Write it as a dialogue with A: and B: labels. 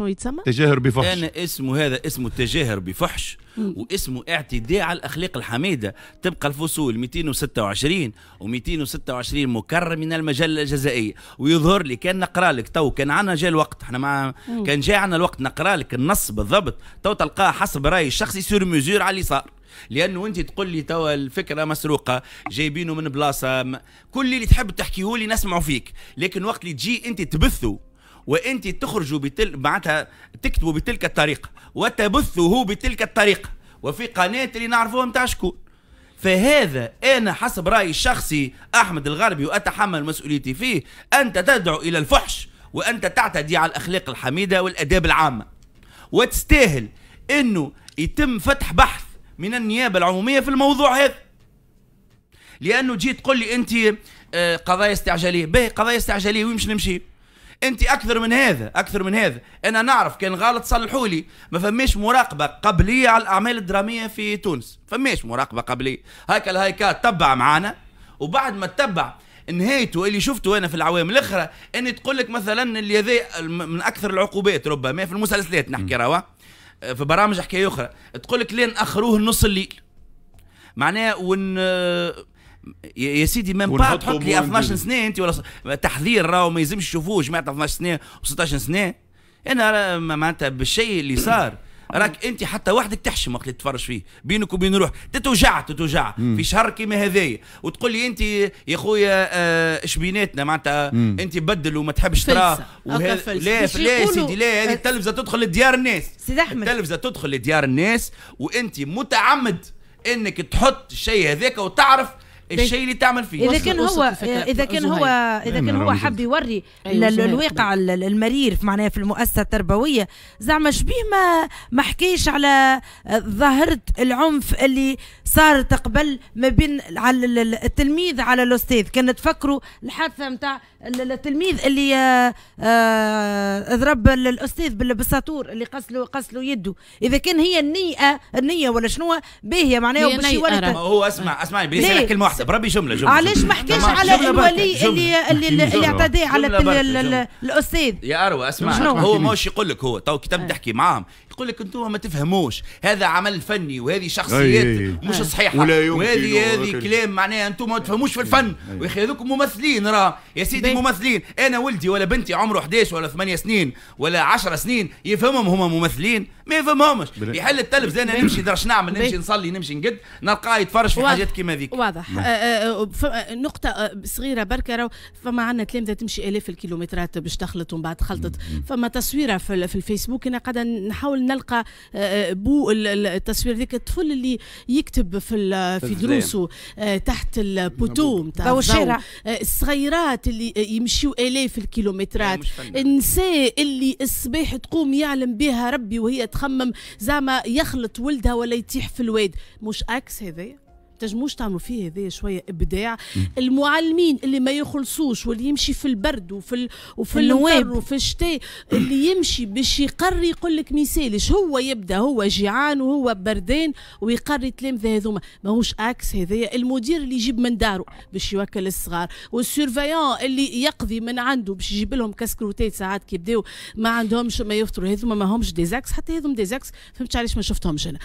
A: شنو يتسمى؟ تجاهر بفحش أنا
B: اسمه هذا اسمه تجاهر بفحش واسمه اعتداء على الأخلاق الحميدة تبقى الفصول 226 و226 مكرر من المجلة الجزائية ويظهر لي كان نقرا لك تو كان عنا جاء الوقت احنا مع كان جاء عنا الوقت نقرا لك النص بالضبط تو تلقاه حسب رأيي الشخصي سور مزور على اللي صار لانه انت تقول لي توا الفكره مسروقه جايبينه من بلاصه كل اللي تحب تحكيه لي نسمعه فيك لكن وقت اللي تجي انت تبثه وانت تخرجوا بتل... معناتها تكتبوا بتلك الطريقه وتبثه بتلك الطريقه وفي قناه اللي نعرفوها نتاع شكون فهذا انا حسب رايي الشخصي احمد الغربي واتحمل مسؤوليتي فيه انت تدعو الى الفحش وانت تعتدي على الاخلاق الحميده والاداب العامه وتستاهل انه يتم فتح بحث من النيابه العموميه في الموضوع هذا لانه جيت تقول لي انت آه، قضايا استعجاليه باهي قضايا استعجاليه وين نمشي انت اكثر من هذا اكثر من هذا انا نعرف كان غلط صلحوا لي ما فماش مراقبه قبليه على الاعمال الدراميه في تونس فماش مراقبه قبليه هيكل الهايكات تبع معانا وبعد ما تبع نهايته اللي شفته انا في العوام الاخرى ان تقول لك مثلا اللي هذا من اكثر العقوبات ربما في المسلسلات نحكي روا في برامج حكايه اخرى تقول لك لين اخروه نص الليل معناه ون يا سيدي ميم با تحط لي 12 سنه انت ولا تحذير راهو ما يلزمش تشوفوه جماعه 12 سنه و16 سنه انا معناتها بالشيء اللي صار راك انت حتى وحدك تحشم وقت اللي تتفرج فيه بينك وبين روحك تتوجع تتوجع في شهر كيما هذايا وتقول لي انت يا خويا اش آه، بيناتنا معناتها انت بدل وما تحبش تراه وهل... لا لا سيدي لا هذه أه، التلفزه تدخل لديار الناس سيدي احمد التلفزه تدخل لديار الناس وانت متعمد انك تحط الشيء هذاك وتعرف الشيء اللي تعمل فيه اذا كان هو اذا كان هو اذا إيه، كان هو حب
A: يوري أيوة، الواقع المرير في معناها في المؤسسه التربويه زعما شبيه ما ما حكيش على ظاهره العنف اللي صارت قبل ما بين على التلميذ على الاستاذ كان تفكروا الحادثه نتاع التلميذ اللي آه، آه، ضرب الاستاذ بالساطور اللي قسله قسله يده اذا كان هي النيه النيه ولا شنو باهيه معناها
B: هو اسمع اسمعي بليز كلمه واحده حسب ربي جمله جمله علاش ما حكيش على الولي اللي اللي اللي اعتدى على الاستاذ يا اروى اسمع هو ماهوش يقول لك هو تو كي تحكي معاهم يقول لك انتم ما تفهموش هذا عمل فني وهذه شخصيات أي مش أي صحيحه وهذه هذه كلام معناها انتم ما تفهموش في الفن ويا اخي هذوك ممثلين راه يا سيدي ممثلين انا ولدي ولا بنتي عمره 11 ولا 8 سنين ولا 10 سنين يفهمهم هما ممثلين ما يفهمهمش يحل التلفزيون انا نمشي درش نعمل نمشي نصلي نمشي نقد نلقاه يتفرج في حاجات كيما ذيك واضح نعم.
A: نقطة آه، صغيرة بركة فما عندنا تلامذة تمشي آلاف الكيلومترات باش تخلط ومن بعد خلطت فما تصويرة في الفيسبوك أنا قاعدة نحاول نلقى آه، آه، بو التصوير ذيك الطفل اللي يكتب في في دروسه تحت البوتو نتاع الشارع الصغيرات اللي يمشيو آلاف الكيلومترات النساء اللي الصباح تقوم يعلم بها ربي وهي تخمم زعما يخلط ولدها ولا يطيح في الواد مش عكس هذايا تنجموش تعملوا فيه هذايا شويه ابداع المعلمين اللي ما يخلصوش واللي يمشي في البرد وفي ال... وفي النوار وفي الشتاء اللي يمشي باش يقري يقول لك مثالش هو يبدا هو جيعان وهو بردان ويقري التلامذه هذوما ماهوش عكس هذايا المدير اللي يجيب من داره باش يوكل الصغار والسيرفيون اللي يقضي من عنده باش يجيب لهم كاسكروتات ساعات كي ما عندهمش ما يفطروا هذوما ماهمش ديزاكس حتى هذوما ديزاكس فهمتش علاش ما شفتهمش انا